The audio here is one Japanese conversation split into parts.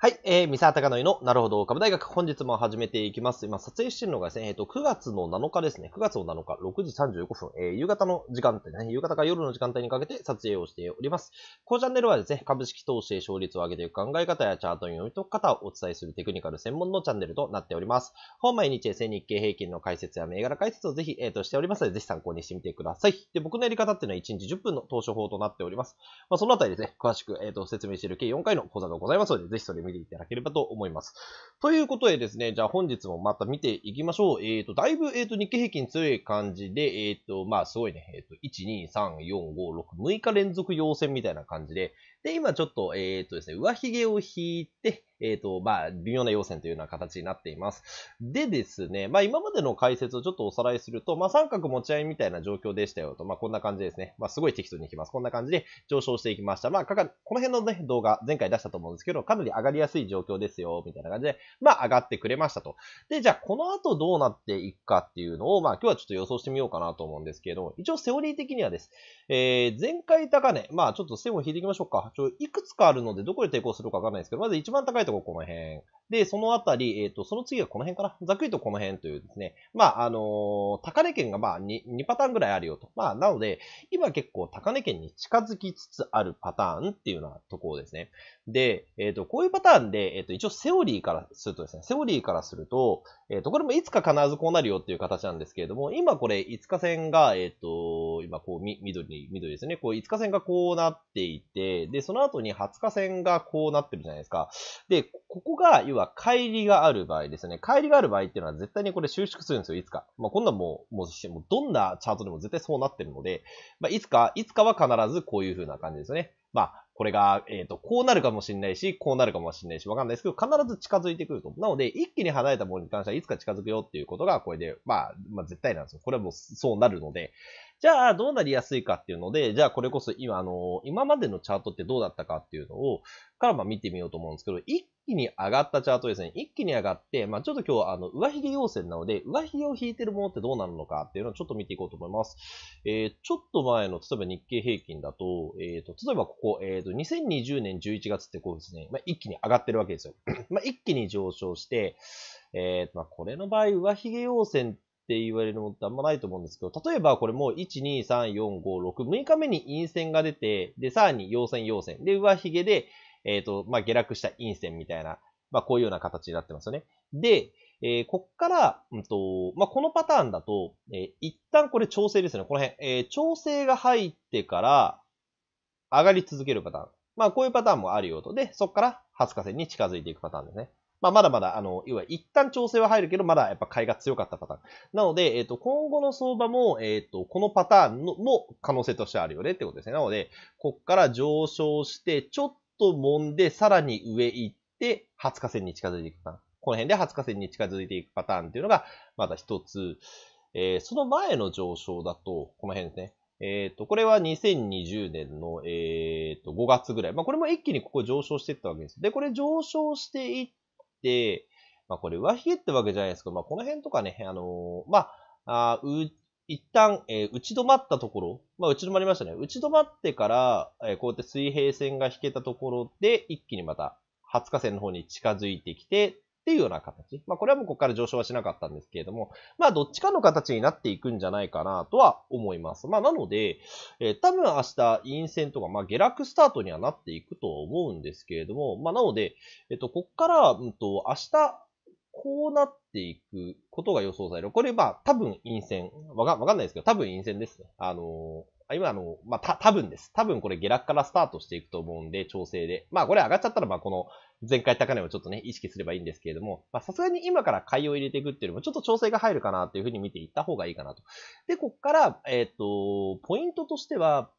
はい、えー、三沢隆則のなるほど株大学、本日も始めていきます。今、撮影しているのがですね、えっ、ー、と、9月の7日ですね、9月の7日、6時35分、えー、夕方の時間帯ね、夕方から夜の時間帯にかけて撮影をしております。このチャンネルはですね、株式投資で勝率を上げていく考え方やチャートの読み解き方をお伝えするテクニカル専門のチャンネルとなっております。本毎日 s 日経平均の解説や銘柄解説をぜひ、えっ、ー、と、しておりますので、ぜひ参考にしてみてください。で、僕のやり方っていうのは1日10分の投資法となっております。まあ、そのあたりですね、詳しく、えっ、ー、と、説明している計4回の講座がございますので、ぜひそれ見ていただければと思います。ということでですね、じゃあ本日もまた見ていきましょう。えっ、ー、と、だいぶ、えっ、ー、と、日経平均強い感じで、えっ、ー、と、まあ、すごいね、えっ、と、1、2、3、4、5、6、6日連続陽線みたいな感じで、で、今ちょっと、えっ、とですね、上髭を引いて、えっ、ー、と、まあ、微妙な要線というような形になっています。でですね、まあ、今までの解説をちょっとおさらいすると、まあ、三角持ち合いみたいな状況でしたよと、まあ、こんな感じですね。まあ、すごい適当にいきます。こんな感じで上昇していきました。まあ、かかこの辺のね、動画、前回出したと思うんですけど、かなり上がりやすい状況ですよ、みたいな感じで、まあ、上がってくれましたと。で、じゃあ、この後どうなっていくかっていうのを、まあ、今日はちょっと予想してみようかなと思うんですけど一応、セオリー的にはです、えー、前回高値、まあ、ちょっと線を引いていきましょうか。ちょいくつかあるので、どこで抵抗するかわかんないですけど、まず一番高いとこ、この辺。で、そのあたり、えっ、ー、と、その次はこの辺かな。ざっくりとこの辺というですね。まあ、あのー、高値圏がまあ2、2パターンぐらいあるよと。まあ、なので、今結構高値圏に近づきつつあるパターンっていうようなところですね。で、えっ、ー、と、こういうパターンで、えっ、と、一応セオリーからするとですね、セオリーからすると、えっ、と、これもいつか必ずこうなるよっていう形なんですけれども、今これ5日線が、えっ、と、今こう、み、緑に、緑ですね。こう、5日線がこうなっていて、で、その後に20日線がこうなってるじゃないですか。で、ここが、要は、帰りがある場合ですね。帰りがある場合っていうのは絶対にこれ収縮するんですよ、いつか。まあ、こんなもう、もう、もうどんなチャートでも絶対そうなってるので、まあ、いつか、いつかは必ずこういう風な感じですよね。まあ、これが、えっ、ー、と、こうなるかもしれないし、こうなるかもしれないし、わかんないですけど、必ず近づいてくると。なので、一気に離れたものに関してはいつか近づくよっていうことが、これで、まあ、まあ、絶対なんですよ。これはもうそうなるので、じゃあ、どうなりやすいかっていうので、じゃあ、これこそ今、あの、今までのチャートってどうだったかっていうのを、からま見てみようと思うんですけど、一気に上がったチャートですね。一気に上がって、まあ、ちょっと今日、あの、上髭要線なので、上髭を引いてるものってどうなるのかっていうのをちょっと見ていこうと思います。えー、ちょっと前の、例えば日経平均だと、えっ、ー、と、例えばここ、えっ、ー、と、2020年11月ってこうですね、まあ、一気に上がってるわけですよ。まあ、一気に上昇して、えっ、と、まあ、これの場合、上髭要線って言われるのってあんまないと思うんですけど、例えばこれもう1、2、3、4、5、6、6日目に陰線が出て、で、さらに陽線、陽線。で、上髭で、えっ、ー、と、まあ、下落した陰線みたいな、まあ、こういうような形になってますよね。で、えー、こっから、うんとまあ、このパターンだと、えー、一旦これ調整ですね。この辺、えー、調整が入ってから上がり続けるパターン。まあ、こういうパターンもあるよと。で、そこから20日線に近づいていくパターンですね。まあ、まだまだ、あの、ゆる一旦調整は入るけど、まだやっぱ買いが強かったパターン。なので、えっ、ー、と、今後の相場も、えっ、ー、と、このパターンのも可能性としてあるよねってことですね。なので、こっから上昇して、ちょっと揉んで、さらに上行って、20日線に近づいていくパターン。この辺で20日線に近づいていくパターンっていうのが、まだ一つ。えー、その前の上昇だと、この辺ですね。えっ、ー、と、これは2020年の、えっ、ー、と5月ぐらい。まあ、これも一気にここ上昇していったわけです。で、これ上昇していって、、まあこれ上髭ってわけじゃないですけど、まあこの辺とかね、あのー、まあ、あう一旦、えー、打ち止まったところ、まあ打ち止まりましたね。打ち止まってから、えー、こうやって水平線が引けたところで、一気にまた20日線の方に近づいてきて、っていうような形。まあ、これはもうここから上昇はしなかったんですけれども、まあ、どっちかの形になっていくんじゃないかなとは思います。まあ、なので、えー、多分明日、陰線とか、まあ、下落スタートにはなっていくとは思うんですけれども、まあ、なので、えっ、ー、と、ここから、うんと、明日、こうなっていくことが予想される。これ、まあ、多分陰線。わか、わかんないですけど、多分陰線ですね。あのー今あの、まあ、た、多分です。多分これ下落からスタートしていくと思うんで、調整で。まあ、これ上がっちゃったら、まこの前回高値をちょっとね、意識すればいいんですけれども、まさすがに今から買いを入れていくっていうよりも、ちょっと調整が入るかなっていうふうに見ていった方がいいかなと。で、こっから、えっ、ー、と、ポイントとしては、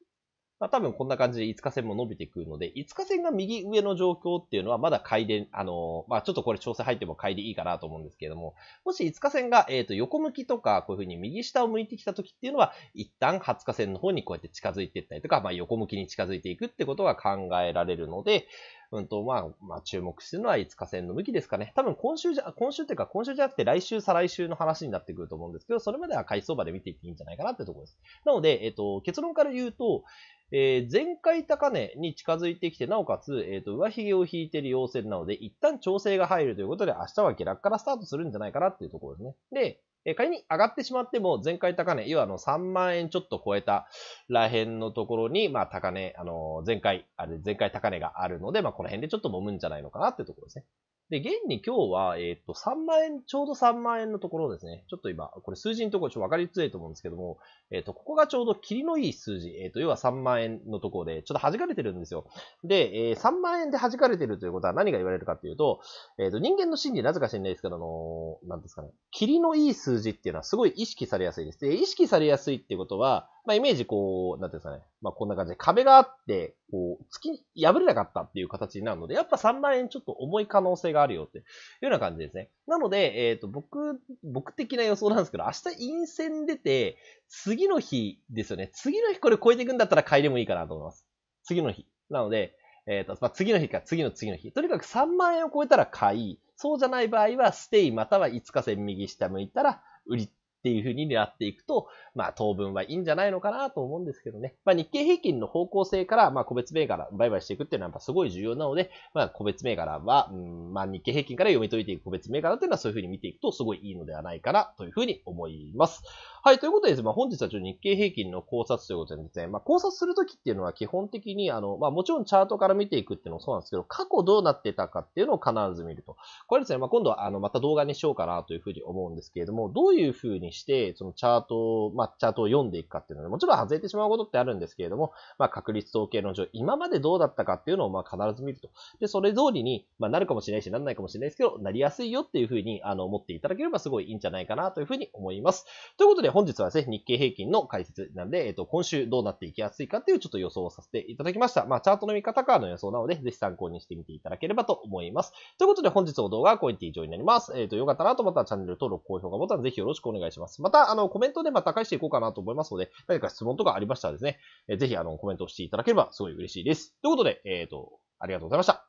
まあ、多分こんな感じで5日線も伸びてくるので、5日線が右上の状況っていうのはまだ買いで、あのまあ、ちょっとこれ調整入っても買いでいいかなと思うんですけれども、もし5日線が、えと、横向きとか、こういうふうに右下を向いてきた時っていうのは、一旦20日線の方にこうやって近づいていったりとか、まあ、横向きに近づいていくってことが考えられるので、うんと、まあ、まあ、注目するのは5日線の向きですかね。多分今週じゃ、今週っていうか今週じゃなくて来週、再来週の話になってくると思うんですけど、それまでは回相場で見ていっていいんじゃないかなってところです。なので、えっ、と、結論から言うと、えー、前回高値に近づいてきて、なおかつ、えっ、ー、と、上髭を引いている要請なので、一旦調整が入るということで、明日は下落からスタートするんじゃないかなっていうところですね。で、え仮に上がってしまっても、前回高値、要はあの3万円ちょっと超えたらへんのところに、まあ高値、あの前回、あれ、前回高値があるので、まあこの辺でちょっと揉むんじゃないのかなっていうところですね。で、現に今日は、えっ、ー、と、3万円、ちょうど3万円のところですね。ちょっと今、これ数字のところちょっと分かりづらいと思うんですけども、えっ、ー、と、ここがちょうど霧のいい数字、えっ、ー、と、要は3万円のところで、ちょっと弾かれてるんですよ。で、え3万円で弾かれてるということは何が言われるかっていうと、えっ、と、人間の心理なぜか知らないですけど、あのなんですかね、霧のいい数字っていうのはすごい意識されやすいです。で、意識されやすいってことは、まあ、イメージこう、なんていうんですかね。まあ、こんな感じで壁があって、こう、月、き破れなかったっていう形になるので、やっぱ3万円ちょっと重い可能性があるよっていうような感じですね。なので、えっ、ー、と、僕、僕的な予想なんですけど、明日陰線出て、次の日ですよね。次の日これ超えていくんだったら買いでもいいかなと思います。次の日。なので、えっ、ー、と、まあ、次の日か、次の次の日。とにかく3万円を超えたら買い、そうじゃない場合は、ステイまたは5日線右下向いたら、売りっていう風に狙っていくと、まあ当分はいいんじゃないのかなと思うんですけどね。まあ日経平均の方向性から、まあ個別銘柄、売買していくっていうのはやっぱすごい重要なので、まあ個別銘柄は、うん、まあ日経平均から読み解いていく個別銘柄っていうのはそういう風に見ていくとすごいいいのではないかなという風に思います。はい、ということでですね、まあ、本日はちょっと日経平均の考察ということでですね、まあ、考察するときっていうのは基本的に、あの、まあ、もちろんチャートから見ていくっていうのもそうなんですけど、過去どうなってたかっていうのを必ず見ると。これですね、まあ、今度はあの、また動画にしようかなというふうに思うんですけれども、どういうふうにして、そのチャートを、まあ、チャートを読んでいくかっていうのは、もちろん外れてしまうことってあるんですけれども、まあ、確率統計の上、今までどうだったかっていうのを、まあ、必ず見ると。で、それ通りに、まあ、なるかもしれないし、ならないかもしれないですけど、なりやすいよっていうふうに、あの、思っていただければすごいいいんじゃないかなというふうに思います。ということで、で、本日はですね、日経平均の解説なんで、えっと、今週どうなっていきやすいかっていうちょっと予想をさせていただきました。まあ、チャートの見方からの予想なので、ぜひ参考にしてみていただければと思います。ということで、本日の動画はこれにて以上になります。えっ、と、よかったなと思ったらチャンネル登録、高評価ボタンぜひよろしくお願いします。また、あの、コメントでまた返していこうかなと思いますので、何か質問とかありましたらですね、えぜひ、あの、コメントしていただければすごい嬉しいです。ということで、えっ、と、ありがとうございました。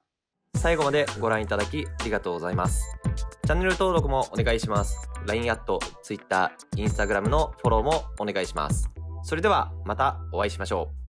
最後までご覧いただきありがとうございます。チャンネル登録もお願いします。LINE アット、Twitter、Instagram のフォローもお願いします。それではまたお会いしましょう。